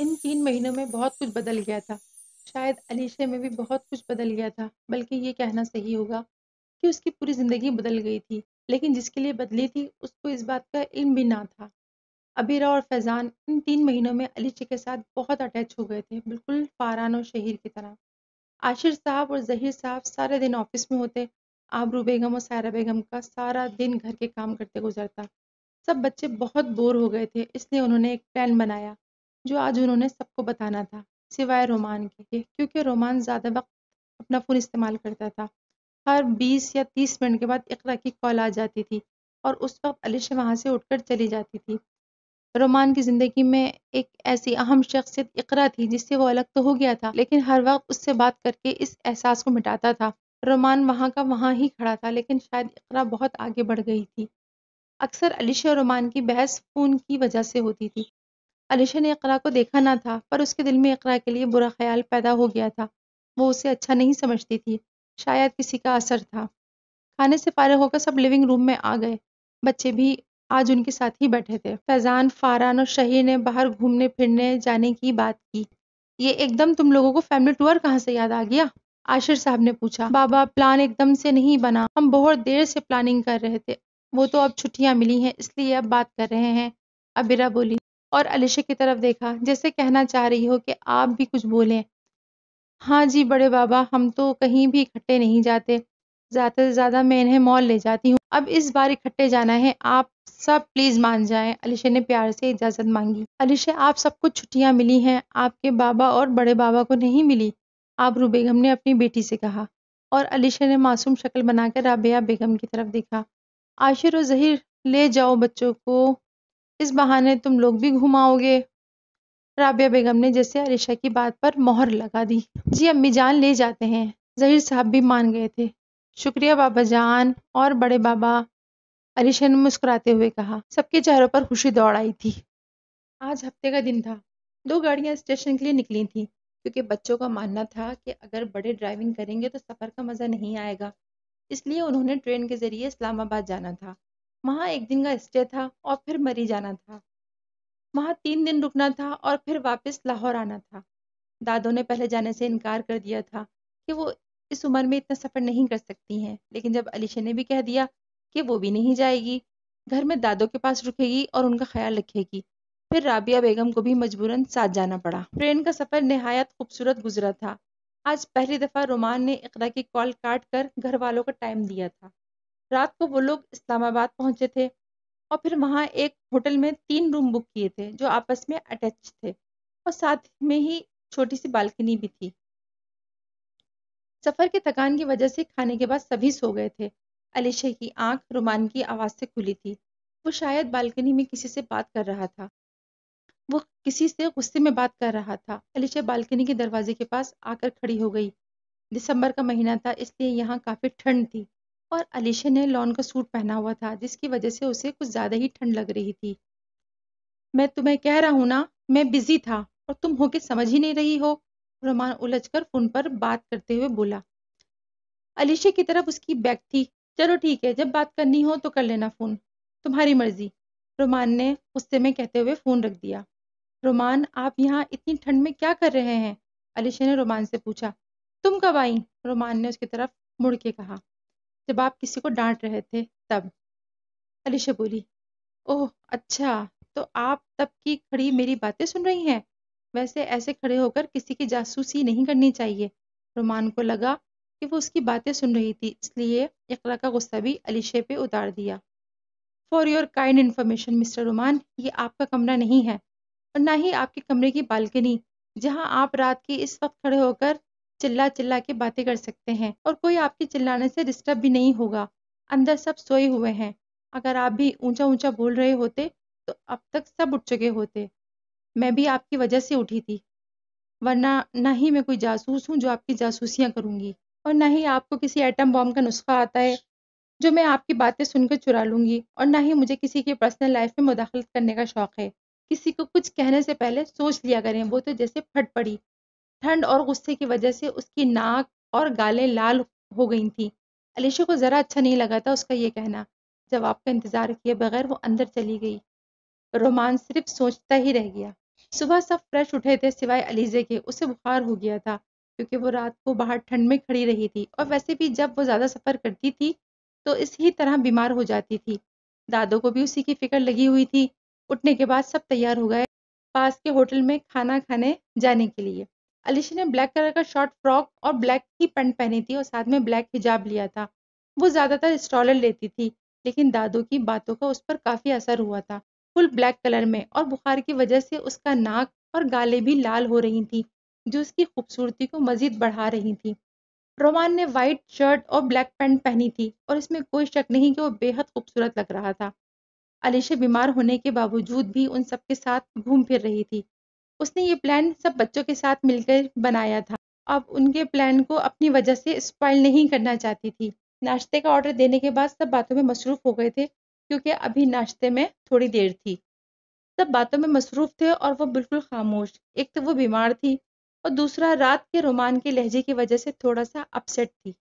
इन तीन महीनों में बहुत कुछ बदल गया था शायद अलीशे में भी बहुत कुछ बदल गया था बल्कि ये कहना सही होगा कि उसकी पूरी ज़िंदगी बदल गई थी लेकिन जिसके लिए बदली थी उसको इस बात का इल्म भी ना था अबीरा और फैज़ान इन तीन महीनों में अलीशे के साथ बहुत अटैच हो गए थे बिल्कुल फारान और शहीर की तरह आशिर साहब और जहीर साहब सारे दिन ऑफिस में होते आबरू बेगम और सायरा बेगम का सारा दिन घर के काम करते गुजरता सब बच्चे बहुत बोर हो गए थे इसलिए उन्होंने एक प्लान बनाया जो आज उन्होंने सबको बताना था सिवाय रोमान के क्योंकि रोमान ज़्यादा वक्त अपना फ़ोन इस्तेमाल करता था हर 20 या 30 मिनट के बाद इकरा की कॉल आ जाती थी और उस वक्त अलिशा वहाँ से उठकर चली जाती थी रोमान की ज़िंदगी में एक ऐसी अहम शख्सियत इकरा थी जिससे वो अलग तो हो गया था लेकिन हर वक्त उससे बात करके इस एहसास को मिटाता था रोमान वहाँ का वहाँ ही खड़ा था लेकिन शायद इकरा बहुत आगे बढ़ गई थी अक्सर अलीशा और रोमान की बहस फ़ोन की वजह से होती थी अलीशा ने इकरा को देखा ना था पर उसके दिल में इकरा के लिए बुरा ख्याल पैदा हो गया था वो उसे अच्छा नहीं समझती थी शायद किसी का असर था खाने से फारग होकर सब लिविंग रूम में आ गए बच्चे भी आज उनके साथ ही बैठे थे फैजान फारान और शहीर ने बाहर घूमने फिरने जाने की बात की ये एकदम तुम लोगों को फैमिली टूर कहाँ से याद आ गया आशिर साहब ने पूछा बाबा प्लान एकदम से नहीं बना हम बहुत देर से प्लानिंग कर रहे थे वो तो अब छुट्टियां मिली हैं इसलिए अब बात कर रहे हैं अबिरा बोली और अलीशे की तरफ देखा जैसे कहना चाह रही हो कि आप भी कुछ बोलें हाँ जी बड़े बाबा हम तो कहीं भी इकट्ठे नहीं जाते ज़्यादा से ज़्यादा मैं इन्हें मॉल ले जाती हूँ अब इस बार इकट्ठे जाना है आप सब प्लीज़ मान जाएं अलीशा ने प्यार से इजाज़त मांगी अलीशा आप सबको छुट्टियाँ मिली हैं आपके बाबा और बड़े बाबा को नहीं मिली आप बेगम ने अपनी बेटी से कहा और अलीशा ने मासूम शक्ल बनाकर राबिया बेगम की तरफ देखा आशिर और जहीर ले जाओ बच्चों को इस बहाने तुम लोग भी घुमाओगे राबिया बेगम ने जैसे अरिशा की बात पर मोहर लगा दी जी अम्मी जान ले जाते हैं जहीर साहब भी मान गए थे शुक्रिया बाबा जान और बड़े बाबा अरिशा ने मुस्कुराते हुए कहा सबके चेहरों पर खुशी दौड़ आई थी आज हफ्ते का दिन था दो गाड़ियां स्टेशन के लिए निकली थी क्योंकि बच्चों का मानना था कि अगर बड़े ड्राइविंग करेंगे तो सफ़र का मज़ा नहीं आएगा इसलिए उन्होंने ट्रेन के ज़रिए इस्लामाबाद जाना था वहाँ एक दिन का स्टे था और फिर मरी जाना था वहाँ तीन दिन रुकना था और फिर वापस लाहौर आना था दादों ने पहले जाने से इनकार कर दिया था कि वो इस उम्र में इतना सफ़र नहीं कर सकती हैं लेकिन जब अलीशा ने भी कह दिया कि वो भी नहीं जाएगी घर में दादों के पास रुकेगी और उनका ख्याल रखेगी फिर राबिया बेगम को भी मजबूरन साथ जाना पड़ा ट्रेन का सफ़र नहायत खूबसूरत गुजरा था आज पहली दफ़ा रोमान ने इकदा की कॉल काट कर घर वालों को टाइम दिया था रात को वो लोग इस्लामाबाद पहुंचे थे और फिर वहाँ एक होटल में तीन रूम बुक किए थे जो आपस में अटैच थे और साथ में ही छोटी सी बालकनी भी थी सफर के थकान की वजह से खाने के बाद सभी सो गए थे अलीशे की आंख रुमान की आवाज़ से खुली थी वो शायद बालकनी में किसी से बात कर रहा था वो किसी से गुस्से में बात कर रहा था अलीशा बालकनी के दरवाजे के पास आकर खड़ी हो गई दिसंबर का महीना था इसलिए यहाँ काफ़ी ठंड थी और अलीशा ने लॉन का सूट पहना हुआ था जिसकी वजह से उसे कुछ ज़्यादा ही ठंड लग रही थी मैं तुम्हें कह रहा हूं ना मैं बिजी था और तुम होके समझ ही नहीं रही हो रोमान उलझकर फोन पर बात करते हुए बोला अलीशा की तरफ उसकी बैग थी चलो ठीक है जब बात करनी हो तो कर लेना फ़ोन तुम्हारी मर्जी रोमान ने गुस्से में कहते हुए फ़ोन रख दिया रोमान आप यहाँ इतनी ठंड में क्या कर रहे हैं अलीशा ने रोमान से पूछा तुम कब आई रोमान ने उसकी तरफ मुड़ के कहा जब आप किसी को डांट रहे थे तब अलीशा बोली ओह अच्छा तो आप तब की खड़ी मेरी बातें सुन रही हैं वैसे ऐसे खड़े होकर किसी की जासूसी नहीं करनी चाहिए रोमान को लगा कि वो उसकी बातें सुन रही थी इसलिए इकला का गुस्सा भी अलीशे पे उतार दिया for your kind information mister Roman ये आपका कमरा नहीं है और ना ही आपके कमरे की बालकनी जहां आप रात के इस वक्त खड़े होकर चिल्ला चिल्ला के बातें कर सकते हैं और कोई आपके चिल्लाने से डिस्टर्ब भी नहीं होगा अंदर सब सोए हुए हैं अगर आप भी ऊंचा ऊंचा बोल रहे होते तो अब तक सब उठ चुके होते मैं भी आपकी वजह से उठी थी वरना न ही मैं कोई जासूस हूँ जो आपकी जासूसियाँ करूँगी और ना ही आपको किसी एटम बॉम्ब का नुस्खा आता है जो मैं आपकी बातें सुनकर चुरा लूँगी और ना ही मुझे किसी के पर्सनल लाइफ में मुदाखलत करने का शौक है किसी को कुछ कहने से पहले सोच लिया करें वो तो जैसे फट पड़ी ठंड और गुस्से की वजह से उसकी नाक और गालें लाल हो गई थी अलीशा को ज़रा अच्छा नहीं लगा था उसका ये कहना जवाब का इंतज़ार किए बगैर वो अंदर चली गई रोमान सिर्फ सोचता ही रह गया सुबह सब फ्रेश उठे थे सिवाय अलीजे के उसे बुखार हो गया था क्योंकि वो रात को बाहर ठंड में खड़ी रही थी और वैसे भी जब वो ज़्यादा सफ़र करती थी तो इस ही तरह बीमार हो जाती थी दादो को भी उसी की फिक्र लगी हुई थी उठने के बाद सब तैयार हो गए पास के होटल में खाना खाने जाने के लिए अलीशा ने ब्लैक कलर का शॉर्ट फ्रॉक और ब्लैक की पेंट पहनी थी और साथ में ब्लैक हिजाब लिया था वो ज़्यादातर स्टॉलर लेती थी लेकिन दादू की बातों का उस पर काफ़ी असर हुआ था फुल ब्लैक कलर में और बुखार की वजह से उसका नाक और गाले भी लाल हो रही थी जो उसकी खूबसूरती को मजीद बढ़ा रही थी रोमान ने वाइट शर्ट और ब्लैक पैंट पहनी थी और इसमें कोई शक नहीं कि वो बेहद खूबसूरत लग रहा था अलीशा बीमार होने के बावजूद भी उन सबके साथ घूम फिर रही थी उसने ये प्लान सब बच्चों के साथ मिलकर बनाया था अब उनके प्लान को अपनी वजह से स्पॉइल नहीं करना चाहती थी नाश्ते का ऑर्डर देने के बाद सब बातों में मसरूफ़ हो गए थे क्योंकि अभी नाश्ते में थोड़ी देर थी सब बातों में मसरूफ़ थे और वो बिल्कुल खामोश एक तो वो बीमार थी और दूसरा रात के रोमान के लहजे की वजह से थोड़ा सा अपसेट थी